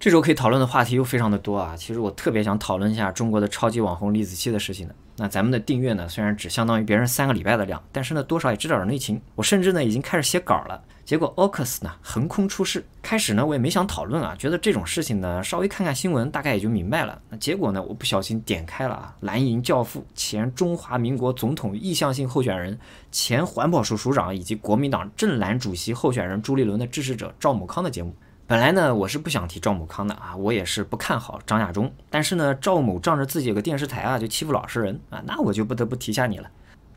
这周可以讨论的话题又非常的多啊，其实我特别想讨论一下中国的超级网红李子柒的事情的。那咱们的订阅呢，虽然只相当于别人三个礼拜的量，但是呢多少也知道点内情。我甚至呢已经开始写稿了，结果 o c s 呢横空出世。开始呢我也没想讨论啊，觉得这种事情呢稍微看看新闻大概也就明白了。那结果呢我不小心点开了啊，蓝营教父、前中华民国总统意向性候选人、前环保署署长以及国民党政蓝主席候选人朱立伦的支持者赵某康的节目。本来呢，我是不想提赵某康的啊，我也是不看好张亚中。但是呢，赵某仗着自己有个电视台啊，就欺负老实人啊，那我就不得不提下你了。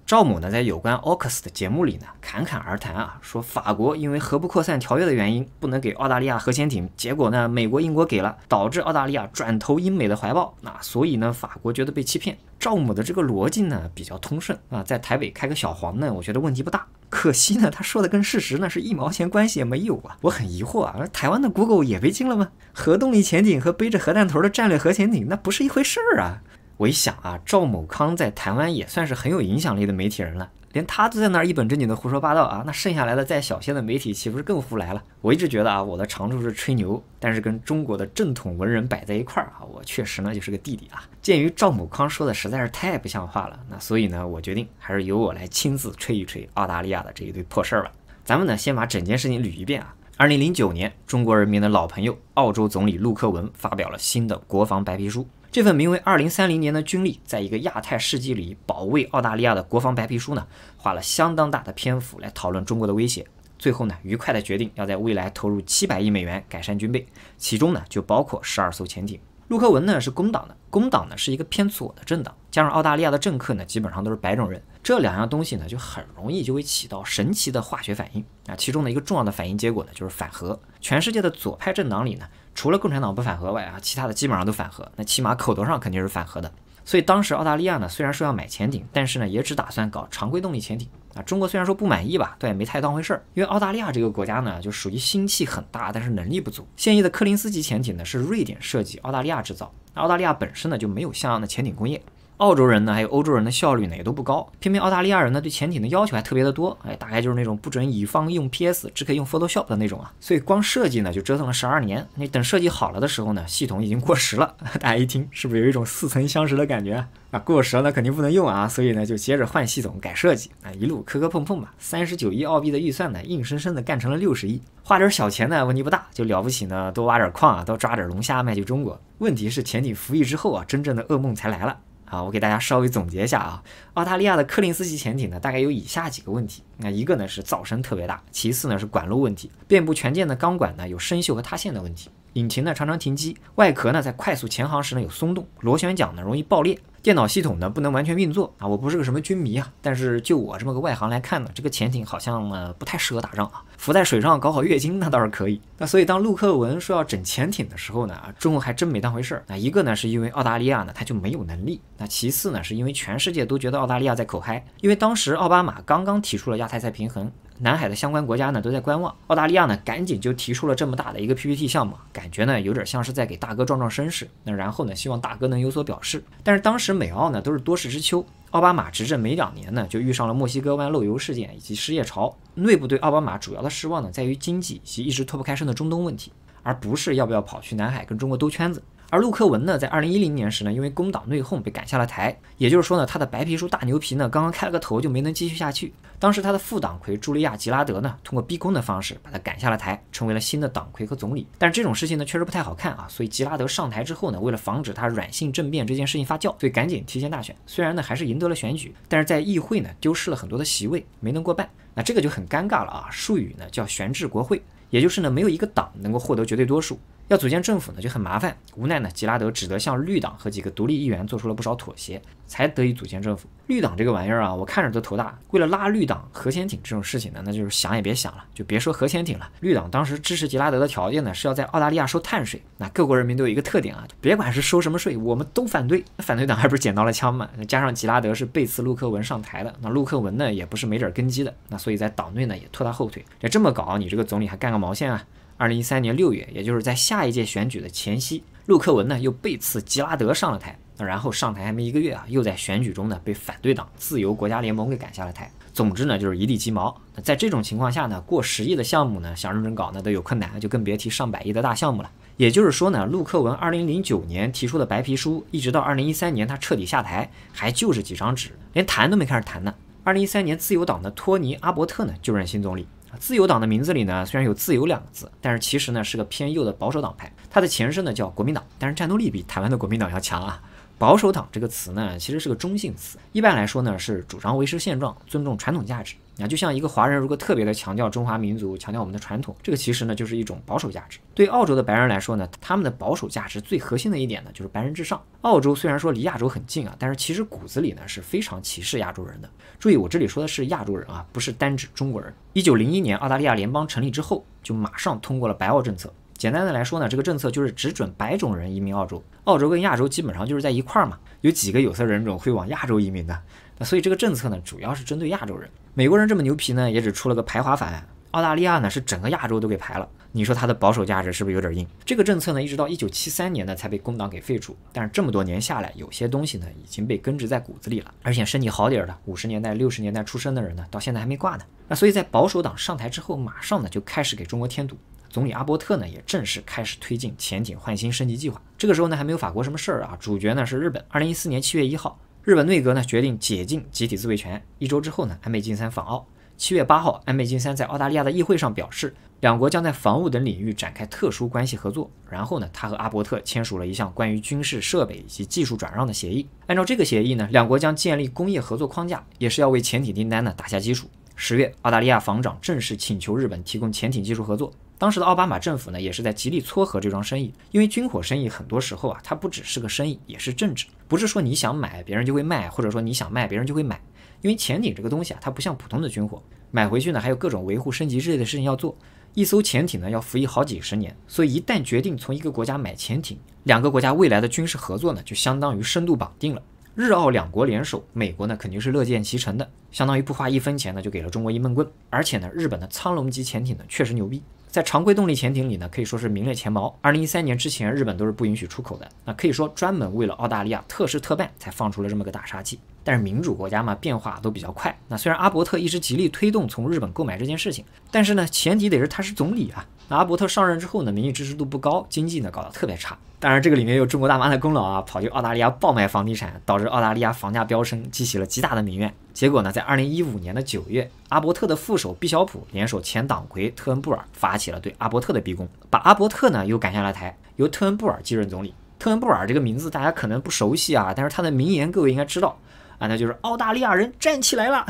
赵某呢，在有关澳克斯的节目里呢，侃侃而谈啊，说法国因为核不扩散条约的原因，不能给澳大利亚核潜艇，结果呢，美国、英国给了，导致澳大利亚转投英美的怀抱，那所以呢，法国觉得被欺骗。赵某的这个逻辑呢，比较通顺啊，在台北开个小黄呢，我觉得问题不大。可惜呢，他说的跟事实那是一毛钱关系也没有啊！我很疑惑啊，台湾的 Google 也被禁了吗？核动力潜艇和背着核弹头的战略核潜艇那不是一回事儿啊！我一想啊，赵某康在台湾也算是很有影响力的媒体人了。连他都在那儿一本正经的胡说八道啊，那剩下来的在小鲜的媒体岂不是更胡来了？我一直觉得啊，我的长处是吹牛，但是跟中国的正统文人摆在一块儿啊，我确实呢就是个弟弟啊。鉴于赵母康说的实在是太不像话了，那所以呢，我决定还是由我来亲自吹一吹澳大利亚的这一堆破事儿吧。咱们呢先把整件事情捋一遍啊。二零零九年，中国人民的老朋友，澳洲总理陆克文发表了新的国防白皮书。这份名为《二零三零年》的军力，在一个亚太世纪里保卫澳大利亚的国防白皮书呢，花了相当大的篇幅来讨论中国的威胁。最后呢，愉快的决定要在未来投入七百亿美元改善军备，其中呢就包括十二艘潜艇。陆克文呢是工党的，工党呢是一个偏左的政党，加上澳大利亚的政客呢基本上都是白种人，这两样东西呢就很容易就会起到神奇的化学反应啊。其中的一个重要的反应结果呢就是反核。全世界的左派政党里呢。除了共产党不反核外啊，其他的基本上都反核。那起码口头上肯定是反核的。所以当时澳大利亚呢，虽然说要买潜艇，但是呢，也只打算搞常规动力潜艇啊。中国虽然说不满意吧，但也没太当回事儿，因为澳大利亚这个国家呢，就属于心气很大，但是能力不足。现役的柯林斯级潜艇呢，是瑞典设计，澳大利亚制造。那澳大利亚本身呢，就没有像样的潜艇工业。澳洲人呢，还有欧洲人的效率呢也都不高，偏偏澳大利亚人呢对潜艇的要求还特别的多，哎，大概就是那种不准乙方用 PS，只可以用 Photoshop 的那种啊，所以光设计呢就折腾了十二年。那等设计好了的时候呢，系统已经过时了，大家一听是不是有一种似曾相识的感觉啊？过时了那肯定不能用啊，所以呢就接着换系统改设计啊，一路磕磕碰碰吧，三十九亿澳币的预算呢，硬生生的干成了六十亿，花点小钱呢问题不大，就了不起呢多挖点矿啊，多抓点龙虾卖去中国。问题是潜艇服役之后啊，真正的噩梦才来了。啊，我给大家稍微总结一下啊，澳大利亚的柯林斯级潜艇呢，大概有以下几个问题。那一个呢是噪声特别大，其次呢是管路问题，遍布全舰的钢管呢有生锈和塌陷的问题，引擎呢常常停机，外壳呢在快速潜航时呢有松动，螺旋桨呢容易爆裂。电脑系统呢不能完全运作啊！我不是个什么军迷啊，但是就我这么个外行来看呢，这个潜艇好像呢不太适合打仗啊，浮在水上搞好月经那倒是可以。那所以当陆克文说要整潜艇的时候呢，中国还真没当回事儿。那一个呢是因为澳大利亚呢他就没有能力，那其次呢是因为全世界都觉得澳大利亚在口嗨，因为当时奥巴马刚刚提出了亚太再平衡。南海的相关国家呢，都在观望。澳大利亚呢，赶紧就提出了这么大的一个 PPT 项目，感觉呢有点像是在给大哥壮壮声势。那然后呢，希望大哥能有所表示。但是当时美澳呢都是多事之秋，奥巴马执政没两年呢，就遇上了墨西哥湾漏油事件以及失业潮，内部对奥巴马主要的失望呢在于经济以及一直脱不开身的中东问题，而不是要不要跑去南海跟中国兜圈子。而陆克文呢，在二零一零年时呢，因为工党内讧被赶下了台。也就是说呢，他的白皮书大牛皮呢，刚刚开了个头就没能继续下去。当时他的副党魁茱莉亚·吉拉德呢，通过逼宫的方式把他赶下了台，成为了新的党魁和总理。但是这种事情呢，确实不太好看啊。所以吉拉德上台之后呢，为了防止他软性政变这件事情发酵，所以赶紧提前大选。虽然呢，还是赢得了选举，但是在议会呢，丢失了很多的席位，没能过半。那这个就很尴尬了啊。术语呢叫悬置国会，也就是呢，没有一个党能够获得绝对多数。要组建政府呢就很麻烦，无奈呢，吉拉德只得向绿党和几个独立议员做出了不少妥协，才得以组建政府。绿党这个玩意儿啊，我看着都头大。为了拉绿党核潜艇这种事情呢，那就是想也别想了，就别说核潜艇了。绿党当时支持吉拉德的条件呢，是要在澳大利亚收碳税。那各国人民都有一个特点啊，别管是收什么税，我们都反对。反对党还不是捡到了枪嘛？那加上吉拉德是背刺陆克文上台的，那陆克文呢也不是没准根基的，那所以在党内呢也拖他后腿。这这么搞，你这个总理还干个毛线啊？二零一三年六月，也就是在下一届选举的前夕，陆克文呢又被刺吉拉德上了台，然后上台还没一个月啊，又在选举中呢被反对党自由国家联盟给赶下了台。总之呢就是一地鸡毛。那在这种情况下呢，过十亿的项目呢想认真搞那都有困难，就更别提上百亿的大项目了。也就是说呢，陆克文二零零九年提出的白皮书，一直到二零一三年他彻底下台，还就是几张纸，连谈都没开始谈呢。二零一三年，自由党的托尼·阿伯特呢就任新总理。自由党的名字里呢，虽然有“自由”两个字，但是其实呢是个偏右的保守党派。它的前身呢叫国民党，但是战斗力比台湾的国民党要强啊。保守党这个词呢，其实是个中性词。一般来说呢，是主张维持现状，尊重传统价值。啊，就像一个华人如果特别的强调中华民族，强调我们的传统，这个其实呢，就是一种保守价值。对澳洲的白人来说呢，他们的保守价值最核心的一点呢，就是白人至上。澳洲虽然说离亚洲很近啊，但是其实骨子里呢是非常歧视亚洲人的。注意，我这里说的是亚洲人啊，不是单指中国人。一九零一年，澳大利亚联邦成立之后，就马上通过了白澳政策。简单的来说呢，这个政策就是只准白种人移民澳洲。澳洲跟亚洲基本上就是在一块儿嘛，有几个有色人种会往亚洲移民的。那所以这个政策呢，主要是针对亚洲人。美国人这么牛皮呢，也只出了个排华法案。澳大利亚呢，是整个亚洲都给排了。你说它的保守价值是不是有点硬？这个政策呢，一直到一九七三年呢才被工党给废除。但是这么多年下来，有些东西呢已经被根植在骨子里了。而且身体好点儿的，五十年代、六十年代出生的人呢，到现在还没挂呢。那所以在保守党上台之后，马上呢就开始给中国添堵。总理阿伯特呢，也正式开始推进潜艇换新升级计划。这个时候呢，还没有法国什么事儿啊，主角呢是日本。二零一四年七月一号，日本内阁呢决定解禁集体自卫权。一周之后呢，安倍晋三访澳。七月八号，安倍晋三在澳大利亚的议会上表示，两国将在防务等领域展开特殊关系合作。然后呢，他和阿伯特签署了一项关于军事设备以及技术转让的协议。按照这个协议呢，两国将建立工业合作框架，也是要为潜艇订单呢打下基础。十月，澳大利亚防长正式请求日本提供潜艇技术合作。当时的奥巴马政府呢，也是在极力撮合这桩生意，因为军火生意很多时候啊，它不只是个生意，也是政治，不是说你想买别人就会卖，或者说你想卖别人就会买。因为潜艇这个东西啊，它不像普通的军火，买回去呢还有各种维护、升级之类的事情要做。一艘潜艇呢要服役好几十年，所以一旦决定从一个国家买潜艇，两个国家未来的军事合作呢就相当于深度绑定了。日澳两国联手，美国呢肯定是乐见其成的，相当于不花一分钱呢就给了中国一闷棍。而且呢，日本的苍龙级潜艇呢确实牛逼。在常规动力潜艇里呢，可以说是名列前茅。二零一三年之前，日本都是不允许出口的。那可以说，专门为了澳大利亚特事特办，才放出了这么个大杀器。但是民主国家嘛，变化都比较快。那虽然阿伯特一直极力推动从日本购买这件事情，但是呢，前提得是他是总理啊。那阿伯特上任之后呢，民意支持度不高，经济呢搞得特别差。当然，这个里面有中国大妈的功劳啊，跑去澳大利亚爆卖房地产，导致澳大利亚房价飙升，激起了极大的民怨。结果呢，在二零一五年的九月，阿伯特的副手毕小普联手前党魁特恩布尔发起了对阿伯特的逼宫，把阿伯特呢又赶下了台，由特恩布尔继任总理。特恩布尔这个名字大家可能不熟悉啊，但是他的名言各位应该知道。啊，那就是澳大利亚人站起来了。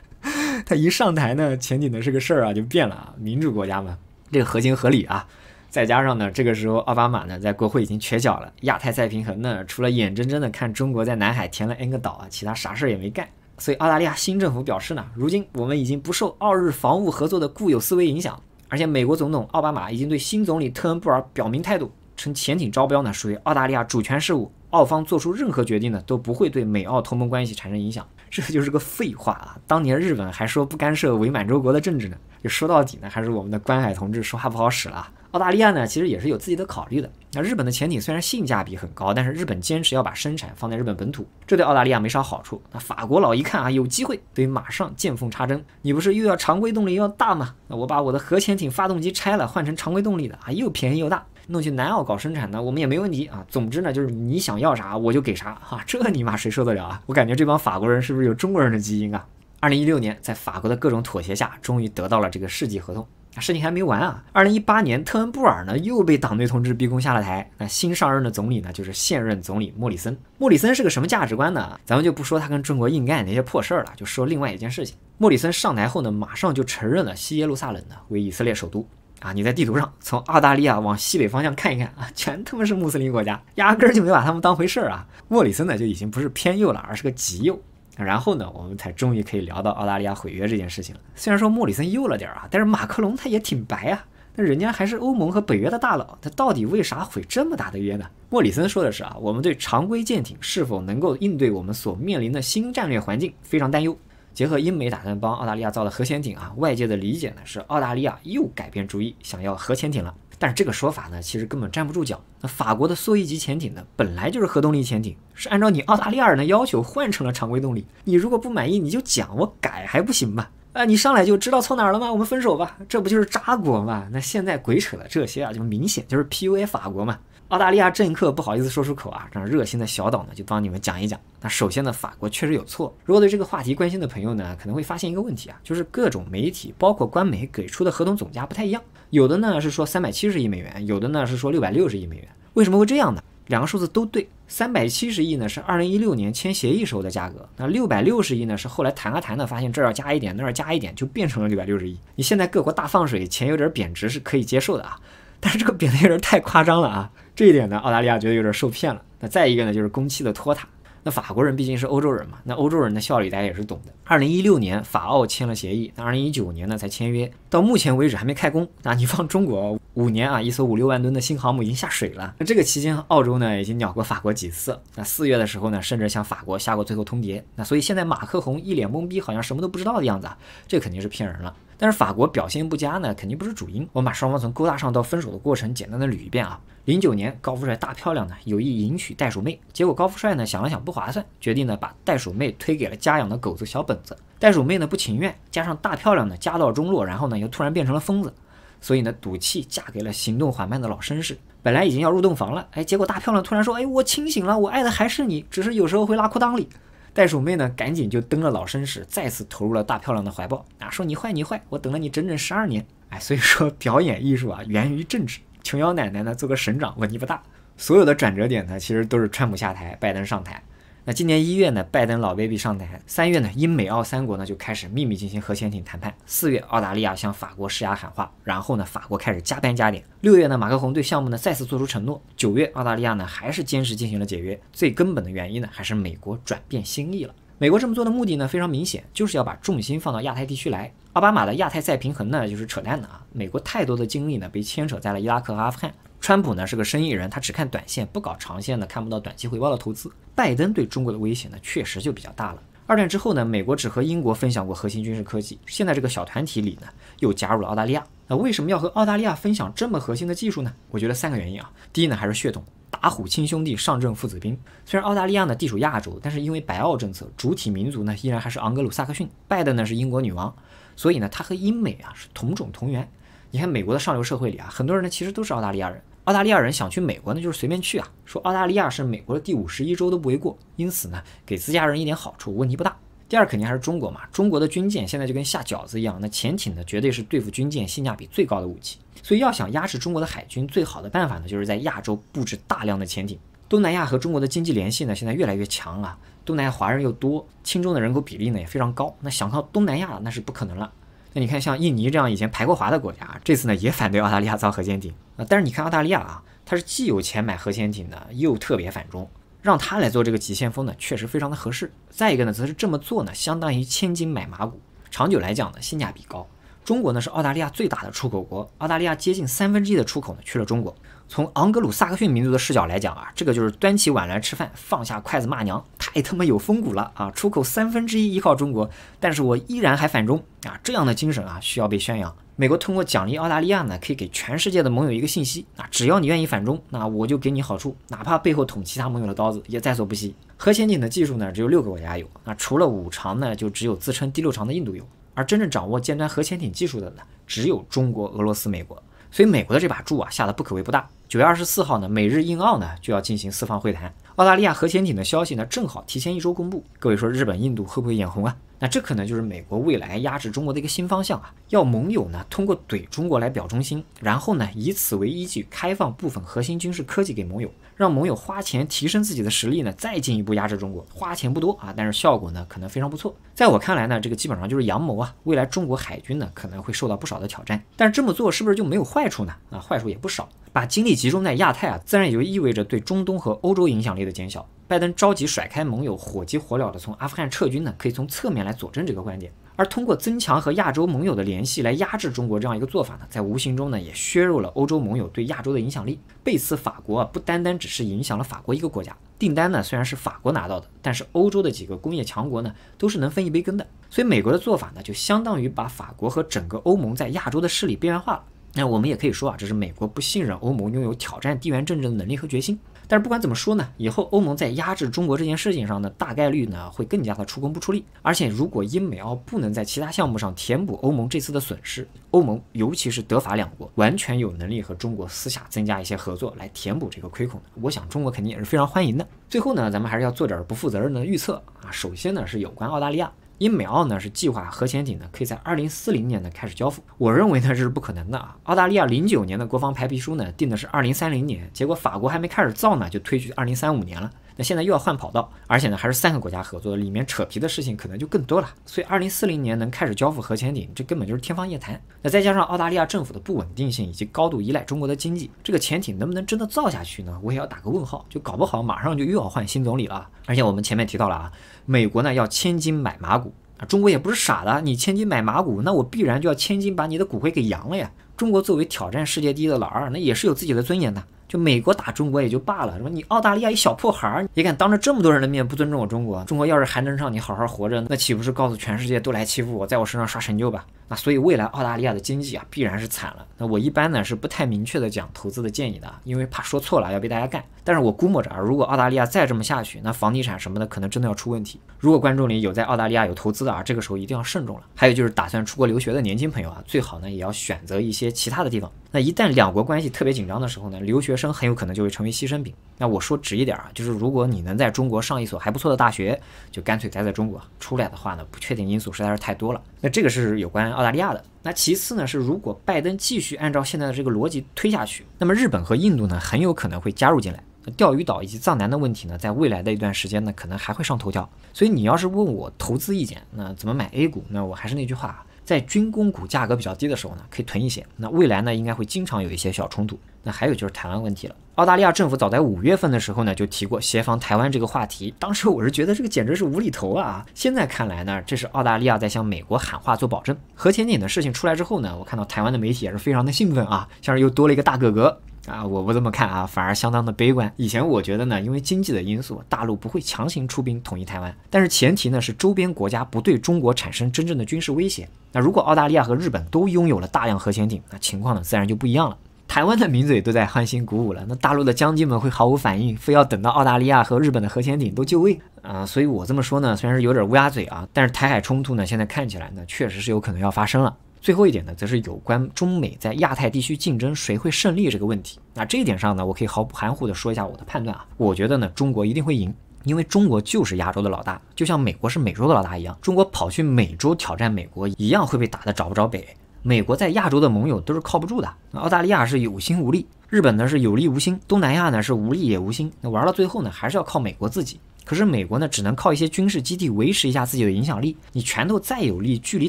他一上台呢，前景的这个事儿啊，就变了啊。民主国家嘛，这个合情合理啊。再加上呢，这个时候奥巴马呢，在国会已经缺脚了。亚太再平衡呢，除了眼睁睁的看中国在南海填了 N 个岛啊，其他啥事儿也没干。所以澳大利亚新政府表示呢，如今我们已经不受澳日防务合作的固有思维影响。而且美国总统奥巴马已经对新总理特恩布尔表明态度，称潜艇招标呢，属于澳大利亚主权事务。澳方做出任何决定呢，都不会对美澳同盟关系产生影响，这就是个废话啊！当年日本还说不干涉伪满洲国的政治呢，就说到底呢，还是我们的关海同志说话不好使了澳大利亚呢，其实也是有自己的考虑的。那日本的潜艇虽然性价比很高，但是日本坚持要把生产放在日本本土，这对澳大利亚没啥好处。那法国佬一看啊，有机会，对，马上见缝插针。你不是又要常规动力又要大吗？那我把我的核潜艇发动机拆了，换成常规动力的啊，又便宜又大。弄去南澳搞生产呢，我们也没问题啊。总之呢，就是你想要啥我就给啥啊。这你妈谁受得了啊？我感觉这帮法国人是不是有中国人的基因啊？二零一六年，在法国的各种妥协下，终于得到了这个世纪合同。事情还没完啊，二零一八年特恩布尔呢又被党内同志逼宫下了台。那新上任的总理呢，就是现任总理莫里森。莫里森是个什么价值观呢？咱们就不说他跟中国硬干那些破事儿了，就说另外一件事情。莫里森上台后呢，马上就承认了西耶路撒冷呢为以色列首都。啊，你在地图上从澳大利亚往西北方向看一看啊，全他妈是穆斯林国家，压根儿就没把他们当回事儿啊。莫里森呢就已经不是偏右了，而是个极右。然后呢，我们才终于可以聊到澳大利亚毁约这件事情了。虽然说莫里森右了点儿啊，但是马克龙他也挺白啊，那人家还是欧盟和北约的大佬，他到底为啥毁这么大的约呢？莫里森说的是啊，我们对常规舰艇是否能够应对我们所面临的新战略环境非常担忧。结合英美打算帮澳大利亚造的核潜艇啊，外界的理解呢是澳大利亚又改变主意，想要核潜艇了。但是这个说法呢，其实根本站不住脚。那法国的苏伊级潜艇呢，本来就是核动力潜艇，是按照你澳大利亚人的要求换成了常规动力。你如果不满意，你就讲我改还不行吗？啊，你上来就知道错哪儿了吗？我们分手吧，这不就是渣国嘛？那现在鬼扯的这些啊，就明显就是 PUA 法国嘛。澳大利亚政客不好意思说出口啊，这样热心的小岛呢就帮你们讲一讲。那首先呢，法国确实有错。如果对这个话题关心的朋友呢，可能会发现一个问题啊，就是各种媒体，包括官媒给出的合同总价不太一样。有的呢是说三百七十亿美元，有的呢是说六百六十亿美元。为什么会这样呢？两个数字都对。三百七十亿呢是二零一六年签协议时候的价格，那六百六十亿呢是后来谈啊谈的，发现这儿要加一点，那儿加一点，就变成了六百六十亿。你现在各国大放水，钱有点贬值是可以接受的啊。但是这个贬低人太夸张了啊！这一点呢，澳大利亚觉得有点受骗了。那再一个呢，就是工期的拖沓。那法国人毕竟是欧洲人嘛，那欧洲人的效率大家也是懂的。二零一六年法澳签了协议，那二零一九年呢才签约，到目前为止还没开工。那你放中国五年啊，一艘五六万吨的新航母已经下水了。那这个期间，澳洲呢已经鸟过法国几次。那四月的时候呢，甚至向法国下过最后通牒。那所以现在马克宏一脸懵逼，好像什么都不知道的样子啊，这肯定是骗人了。但是法国表现不佳呢，肯定不是主因。我们把双方从勾搭上到分手的过程简单的捋一遍啊。零九年，高富帅大漂亮呢有意迎娶袋鼠妹，结果高富帅呢想了想不划算，决定呢把袋鼠妹推给了家养的狗子小本子。袋鼠妹呢不情愿，加上大漂亮呢家道中落，然后呢又突然变成了疯子，所以呢赌气嫁给了行动缓慢的老绅士。本来已经要入洞房了，哎，结果大漂亮突然说，哎，我清醒了，我爱的还是你，只是有时候会拉裤裆里。袋鼠妹呢，赶紧就蹬了老绅士，再次投入了大漂亮的怀抱。啊，说你坏，你坏，我等了你整整十二年。哎，所以说表演艺术啊，源于政治。琼瑶奶奶呢，做个省长，问题不大。所有的转折点呢，其实都是川普下台，拜登上台。那今年一月呢，拜登老 baby 上台；三月呢，英美澳三国呢就开始秘密进行核潜艇谈判；四月，澳大利亚向法国施压喊话，然后呢，法国开始加班加点；六月呢，马克龙对项目呢再次做出承诺；九月，澳大利亚呢还是坚持进行了解约。最根本的原因呢，还是美国转变心意了。美国这么做的目的呢非常明显，就是要把重心放到亚太地区来。奥巴马的亚太再平衡呢就是扯淡的啊！美国太多的精力呢被牵扯在了伊拉克、和阿富汗。川普呢是个生意人，他只看短线，不搞长线的，看不到短期回报的投资。拜登对中国的威胁呢，确实就比较大了。二战之后呢，美国只和英国分享过核心军事科技，现在这个小团体里呢，又加入了澳大利亚。那为什么要和澳大利亚分享这么核心的技术呢？我觉得三个原因啊。第一呢，还是血统，打虎亲兄弟，上阵父子兵。虽然澳大利亚呢地处亚洲，但是因为白澳政策，主体民族呢依然还是昂格鲁萨克逊。拜登呢是英国女王，所以呢他和英美啊是同种同源。你看美国的上流社会里啊，很多人呢其实都是澳大利亚人。澳大利亚人想去美国，那就是随便去啊。说澳大利亚是美国的第五十一州都不为过，因此呢，给自家人一点好处问题不大。第二肯定还是中国嘛，中国的军舰现在就跟下饺子一样，那潜艇呢，绝对是对付军舰性价比最高的武器。所以要想压制中国的海军，最好的办法呢，就是在亚洲布置大量的潜艇。东南亚和中国的经济联系呢，现在越来越强啊。东南亚华人又多，轻中的人口比例呢也非常高。那想靠东南亚那是不可能了。那你看像印尼这样以前排过华的国家，这次呢也反对澳大利亚造核潜艇。啊，但是你看澳大利亚啊，它是既有钱买核潜艇的，又特别反中，让他来做这个急先锋呢，确实非常的合适。再一个呢，则是这么做呢，相当于千金买马股，长久来讲呢，性价比高。中国呢是澳大利亚最大的出口国，澳大利亚接近三分之一的出口呢去了中国。从昂格鲁萨克逊民族的视角来讲啊，这个就是端起碗来吃饭，放下筷子骂娘，太他妈有风骨了啊！出口三分之一依靠中国，但是我依然还反中啊，这样的精神啊，需要被宣扬。美国通过奖励澳大利亚呢，可以给全世界的盟友一个信息，啊，只要你愿意反中，那我就给你好处，哪怕背后捅其他盟友的刀子也在所不惜。核潜艇的技术呢，只有六个国家有，那除了五常呢，就只有自称第六常的印度有，而真正掌握尖端核潜艇技术的呢，只有中国、俄罗斯、美国。所以美国的这把柱啊，下的不可谓不大。九月二十四号呢，美日印澳呢就要进行四方会谈，澳大利亚核潜艇的消息呢，正好提前一周公布，各位说日本、印度会不会眼红啊？那这可能就是美国未来压制中国的一个新方向啊！要盟友呢通过怼中国来表忠心，然后呢以此为依据开放部分核心军事科技给盟友，让盟友花钱提升自己的实力呢，再进一步压制中国。花钱不多啊，但是效果呢可能非常不错。在我看来呢，这个基本上就是阳谋啊！未来中国海军呢可能会受到不少的挑战，但是这么做是不是就没有坏处呢？啊，坏处也不少，把精力集中在亚太啊，自然也就意味着对中东和欧洲影响力的减小。拜登着急甩开盟友，火急火燎的从阿富汗撤军呢，可以从侧面来佐证这个观点。而通过增强和亚洲盟友的联系来压制中国这样一个做法呢，在无形中呢也削弱了欧洲盟友对亚洲的影响力。背刺法国啊，不单单只是影响了法国一个国家，订单呢虽然是法国拿到的，但是欧洲的几个工业强国呢都是能分一杯羹的。所以美国的做法呢就相当于把法国和整个欧盟在亚洲的势力边缘化了。那我们也可以说啊，这是美国不信任欧盟拥有挑战地缘政治的能力和决心。但是不管怎么说呢，以后欧盟在压制中国这件事情上呢，大概率呢会更加的出工不出力。而且如果英美澳不能在其他项目上填补欧盟这次的损失，欧盟尤其是德法两国完全有能力和中国私下增加一些合作来填补这个亏空的。我想中国肯定也是非常欢迎的。最后呢，咱们还是要做点不负责任的预测啊。首先呢是有关澳大利亚。英美澳呢是计划核潜艇呢可以在二零四零年呢开始交付，我认为呢这是不可能的啊。澳大利亚零九年的国防白皮书呢定的是二零三零年，结果法国还没开始造呢就推去二零三五年了。那现在又要换跑道，而且呢还是三个国家合作，里面扯皮的事情可能就更多了。所以二零四零年能开始交付核潜艇，这根本就是天方夜谭。那再加上澳大利亚政府的不稳定性以及高度依赖中国的经济，这个潜艇能不能真的造下去呢？我也要打个问号。就搞不好马上就又要换新总理了。而且我们前面提到了啊，美国呢要千金买马骨啊，中国也不是傻的，你千金买马骨，那我必然就要千金把你的骨灰给扬了呀。中国作为挑战世界第一的老二，那也是有自己的尊严的。就美国打中国也就罢了，什么你澳大利亚一小破孩儿也敢当着这么多人的面不尊重我中国？中国要是还能让你好好活着，那岂不是告诉全世界都来欺负我，在我身上刷成就吧？那所以未来澳大利亚的经济啊，必然是惨了。那我一般呢是不太明确的讲投资的建议的，因为怕说错了要被大家干。但是我估摸着啊，如果澳大利亚再这么下去，那房地产什么的可能真的要出问题。如果观众里有在澳大利亚有投资的啊，这个时候一定要慎重了。还有就是打算出国留学的年轻朋友啊，最好呢也要选择一些其他的地方。那一旦两国关系特别紧张的时候呢，留学生很有可能就会成为牺牲品。那我说直一点啊，就是如果你能在中国上一所还不错的大学，就干脆待在中国。出来的话呢，不确定因素实在是太多了。那这个是有关澳大利亚的。那其次呢，是如果拜登继续按照现在的这个逻辑推下去，那么日本和印度呢，很有可能会加入进来。钓鱼岛以及藏南的问题呢，在未来的一段时间呢，可能还会上头条。所以你要是问我投资意见，那怎么买 A 股，那我还是那句话，在军工股价格比较低的时候呢，可以囤一些。那未来呢，应该会经常有一些小冲突。那还有就是台湾问题了。澳大利亚政府早在五月份的时候呢，就提过协防台湾这个话题。当时我是觉得这个简直是无厘头啊！现在看来呢，这是澳大利亚在向美国喊话做保证。核潜艇的事情出来之后呢，我看到台湾的媒体也是非常的兴奋啊，像是又多了一个大哥哥啊！我不这么看啊，反而相当的悲观。以前我觉得呢，因为经济的因素，大陆不会强行出兵统一台湾，但是前提呢是周边国家不对中国产生真正的军事威胁。那如果澳大利亚和日本都拥有了大量核潜艇，那情况呢自然就不一样了。台湾的名嘴都在欢欣鼓舞了，那大陆的将军们会毫无反应，非要等到澳大利亚和日本的核潜艇都就位啊！所以我这么说呢，虽然是有点乌鸦嘴啊，但是台海冲突呢，现在看起来呢，确实是有可能要发生了。最后一点呢，则是有关中美在亚太地区竞争谁会胜利这个问题。那这一点上呢，我可以毫不含糊的说一下我的判断啊，我觉得呢，中国一定会赢，因为中国就是亚洲的老大，就像美国是美洲的老大一样，中国跑去美洲挑战美国，一样会被打的找不着北。美国在亚洲的盟友都是靠不住的，那澳大利亚是有心无力，日本呢是有力无心，东南亚呢是无力也无心，那玩到最后呢还是要靠美国自己。可是美国呢只能靠一些军事基地维持一下自己的影响力，你拳头再有力，距离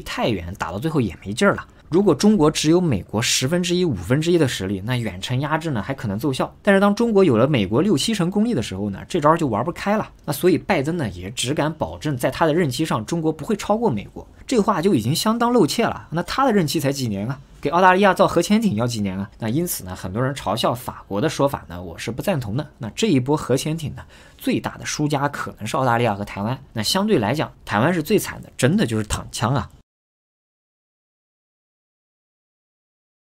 太远，打到最后也没劲儿了。如果中国只有美国十分之一、五分之一的实力，那远程压制呢还可能奏效。但是当中国有了美国六七成功力的时候呢，这招就玩不开了。那所以拜登呢也只敢保证在他的任期上中国不会超过美国，这话就已经相当露怯了。那他的任期才几年啊？给澳大利亚造核潜艇要几年啊？那因此呢，很多人嘲笑法国的说法呢，我是不赞同的。那这一波核潜艇呢，最大的输家可能是澳大利亚和台湾。那相对来讲，台湾是最惨的，真的就是躺枪啊。